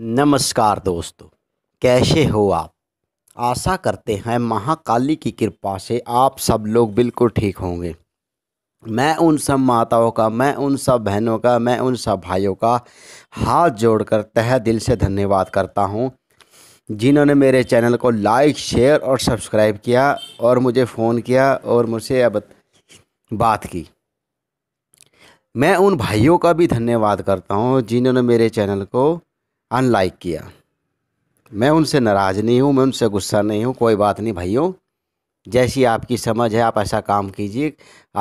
नमस्कार दोस्तों कैसे हो आप आशा करते हैं महाकाली की कृपा से आप सब लोग बिल्कुल ठीक होंगे मैं उन सब माताओं का मैं उन सब बहनों का मैं उन सब भाइयों का हाथ जोड़कर तह दिल से धन्यवाद करता हूं जिन्होंने मेरे चैनल को लाइक शेयर और सब्सक्राइब किया और मुझे फ़ोन किया और मुझसे अब बात की मैं उन भाइयों का भी धन्यवाद करता हूँ जिन्होंने मेरे चैनल को अनलाइक किया मैं उनसे नाराज़ नहीं हूँ मैं उनसे गुस्सा नहीं हूँ कोई बात नहीं भाइयों जैसी आपकी समझ है आप ऐसा काम कीजिए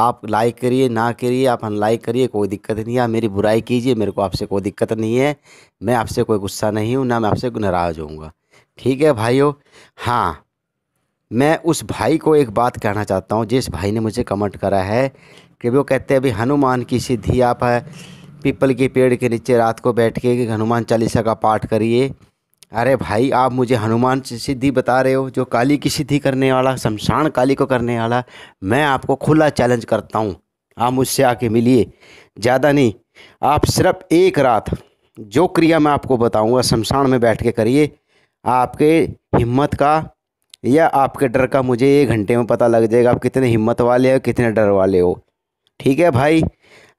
आप लाइक करिए ना करिए आप अनलाइक करिए कोई दिक्कत नहीं है आप मेरी बुराई कीजिए मेरे को आपसे कोई दिक्कत नहीं है मैं आपसे कोई गुस्सा नहीं हूँ ना मैं आपसे नाराज़ होऊंगा ठीक है भाइयों हाँ मैं उस भाई को एक बात कहना चाहता हूँ जिस भाई ने मुझे कमेंट करा है कि वो कहते हैं अभी हनुमान की सिद्धि आप है पीपल के पेड़ के नीचे रात को बैठ के हनुमान चालीसा का पाठ करिए अरे भाई आप मुझे हनुमान सिद्धि बता रहे हो जो काली की सिद्धि करने वाला शमशान काली को करने वाला मैं आपको खुला चैलेंज करता हूँ आप मुझसे आके मिलिए ज़्यादा नहीं आप सिर्फ एक रात जो क्रिया मैं आपको बताऊँगा शमशान में बैठ के करिए आपके हिम्मत का या आपके डर का मुझे एक घंटे में पता लग जाएगा आप कितने हिम्मत वाले हो कितने डर वाले हो ठीक है भाई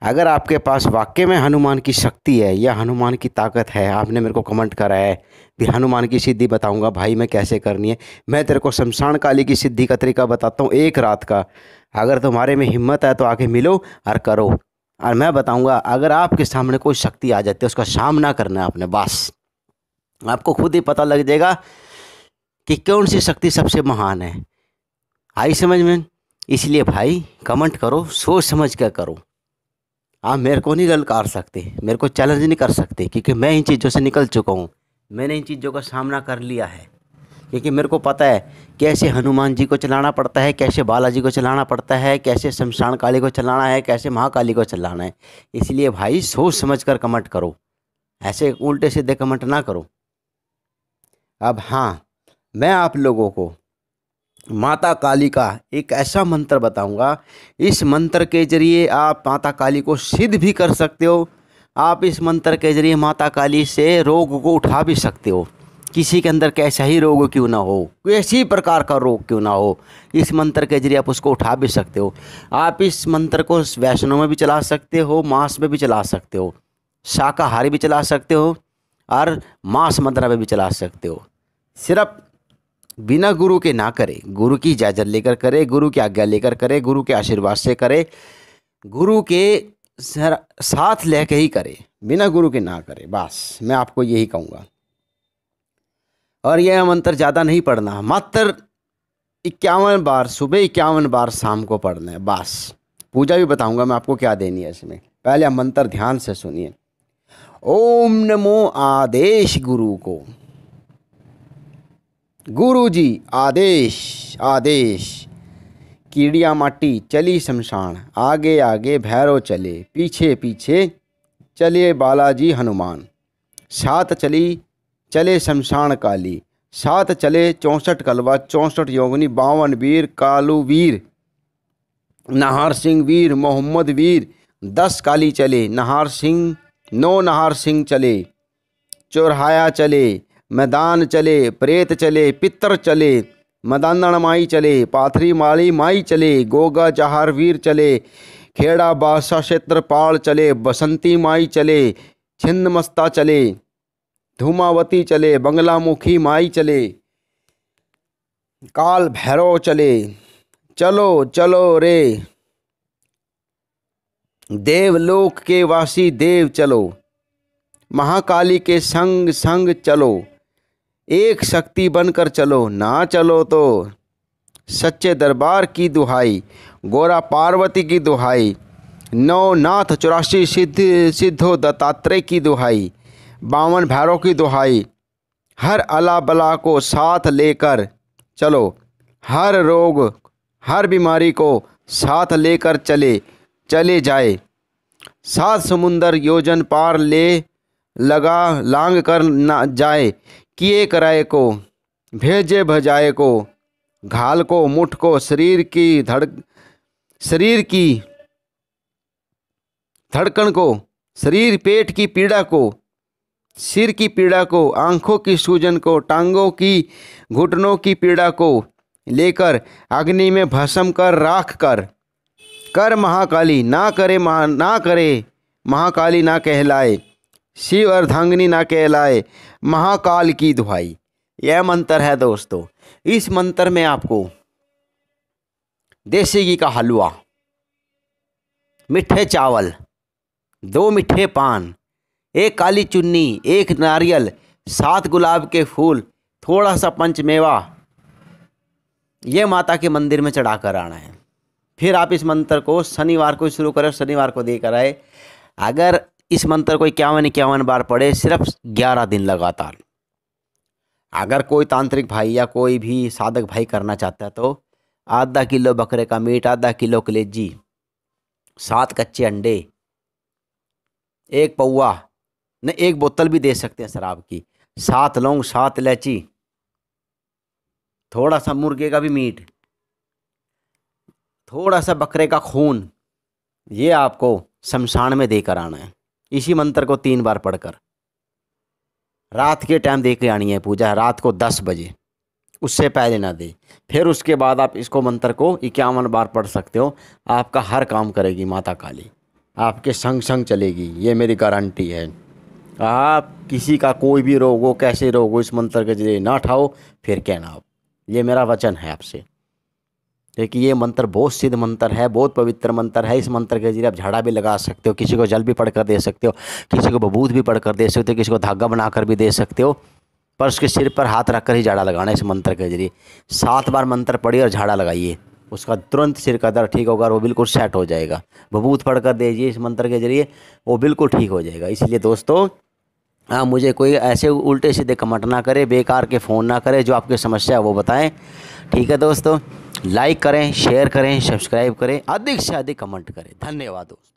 अगर आपके पास वाक्य में हनुमान की शक्ति है या हनुमान की ताकत है आपने मेरे को कमेंट करा है भी हनुमान की सिद्धि बताऊंगा भाई मैं कैसे करनी है मैं तेरे को शमशान काली की सिद्धि का तरीका बताता हूँ एक रात का अगर तुम्हारे में हिम्मत है तो आके मिलो और करो और मैं बताऊंगा अगर आपके सामने कोई शक्ति आ जाती है उसका सामना करना है आपने बस आपको खुद ही पता लग जाएगा कि कौन सी शक्ति सबसे महान है आई समझ में इसलिए भाई कमेंट करो सोच समझ कर करो आप मेरे को नहीं ललकार सकते मेरे को चैलेंज नहीं कर सकते क्योंकि मैं इन चीज़ों से निकल चुका हूँ मैंने इन चीज़ों का सामना कर लिया है क्योंकि मेरे को पता है कैसे हनुमान जी को चलाना पड़ता है कैसे बालाजी को चलाना पड़ता है कैसे शमशान काली को चलाना है कैसे महाकाली को चलाना है इसलिए भाई सोच समझ कर कमेंट करो ऐसे उल्टे सीधे कमेंट ना करो अब हाँ मैं आप लोगों को माता काली का एक ऐसा मंत्र बताऊंगा इस मंत्र के जरिए आप माता काली को सिद्ध भी कर सकते हो आप इस मंत्र के जरिए माता काली से रोग को उठा भी सकते हो किसी के अंदर कैसा ही रोग क्यों ना हो कैसी प्रकार का रोग क्यों ना हो इस मंत्र के जरिए आप उसको उठा भी सकते हो आप इस मंत्र को वैष्णव में भी चला सकते हो मांस में भी चला सकते हो शाकाहारी भी चला सकते हो और मांस मंत्रा में भी चला सकते हो सिर्फ बिना गुरु के ना करे गुरु की इजाज़त लेकर करे गुरु की आज्ञा लेकर करे गुरु के आशीर्वाद से करे गुरु के साथ ले के ही करे बिना गुरु के ना करे बस मैं आपको यही कहूँगा और यह मंत्र ज़्यादा नहीं पढ़ना मात्र इक्यावन बार सुबह इक्यावन बार शाम को पढ़ना है बस पूजा भी बताऊंगा मैं आपको क्या देनी है इसमें पहले आप मंत्र ध्यान से सुनिए ओम नमो आदेश गुरु को गुरुजी आदेश आदेश कीड़िया माटी चली शमशान आगे आगे भैरव चले पीछे पीछे चले बालाजी हनुमान सात चली चले शमशान काली सात चले चौंसठ कलवा चौंसठ योगनी बावन वीर कालू वीर नाहर सिंह वीर मोहम्मद वीर दस काली चले नाहर सिंह नौ नाहर सिंह चले चौराया चले मैदान चले प्रेत चले पितर चले मदानण माई चले पाथरी माली माई चले गोगा जहार वीर चले खेड़ा बादशाह क्षेत्रपाल चले बसंती माई चले मस्ता चले धूमावती चले बंगलामुखी माई चले काल भैरव चले चलो चलो रे देवलोक के वासी देव चलो महाकाली के संग संग चलो एक शक्ति बनकर चलो ना चलो तो सच्चे दरबार की दुहाई गोरा पार्वती की दुहाई नवनाथ चौरासी सिद्ध सिद्धो दत्तात्रेय की दुहाई बावन भैरों की दुहाई हर अला बला को साथ लेकर चलो हर रोग हर बीमारी को साथ लेकर चले चले जाए सात समुंदर योजन पार ले लगा लांग कर ना जाए किए कराए को भेजे भजाए को घाल को मुठ को शरीर की धड़क शरीर की धड़कन को शरीर पेट की पीड़ा को सिर की पीड़ा को आंखों की सूजन को टांगों की घुटनों की पीड़ा को लेकर अग्नि में भस्म कर राख कर कर महाकाली ना करे महा ना करे महाकाली ना कहलाए शिव धांगनी ना कहलाए महाकाल की दुहाई यह मंत्र है दोस्तों इस मंत्र में आपको देसी घी का हलवा मीठे चावल दो मीठे पान एक काली चुन्नी एक नारियल सात गुलाब के फूल थोड़ा सा पंचमेवा ये माता के मंदिर में चढ़ा कर आना है फिर आप इस मंत्र को शनिवार को शुरू करें शनिवार को देकर आए अगर इस मंत्र को इक्यावन इक्यावन बार पढ़े सिर्फ ग्यारह दिन लगातार अगर कोई तांत्रिक भाई या कोई भी साधक भाई करना चाहता है तो आधा किलो बकरे का मीट आधा किलो कलेजी सात कच्चे अंडे एक पौवा न एक बोतल भी दे सकते हैं शराब की सात लौंग सात इलायची थोड़ा सा मुर्गे का भी मीट थोड़ा सा बकरे का खून ये आपको शमशान में देकर आना है इसी मंत्र को तीन बार पढ़कर रात के टाइम दे के आनी है पूजा रात को दस बजे उससे पहले ना दे फिर उसके बाद आप इसको मंत्र को इक्यावन बार पढ़ सकते हो आपका हर काम करेगी माता काली आपके संग संग चलेगी ये मेरी गारंटी है आप किसी का कोई भी रोग हो कैसे रोग हो इस मंत्र के जरिए ना उठाओ फिर कहना आप ये मेरा वचन है आपसे देखिए ये मंत्र बहुत सिद्ध मंत्र है बहुत पवित्र मंत्र है इस मंत्र के जरिए आप झाड़ा भी लगा सकते हो किसी को जल भी पढ़कर दे सकते हो किसी को बबूत भी पढ़कर दे सकते हो किसी को धागा बनाकर भी दे सकते हो पर उसके सिर पर हाथ रखकर ही झाड़ा लगाना इस मंत्र के जरिए सात बार मंत्र पढ़िए और झाड़ा लगाइए उसका तुरंत सिर का दर ठीक होगा और वो बिल्कुल सेट हो जाएगा बबूत पढ़ कर दीजिए इस मंत्र के जरिए वो बिल्कुल ठीक हो जाएगा इसलिए दोस्तों हाँ मुझे कोई ऐसे उल्टे सीधे कमेंट ना करे बेकार के फ़ोन ना करे जो आपकी समस्या है वो बताएं ठीक है दोस्तों लाइक करें शेयर करें सब्सक्राइब करें अधिक से अधिक कमेंट करें धन्यवाद दोस्तों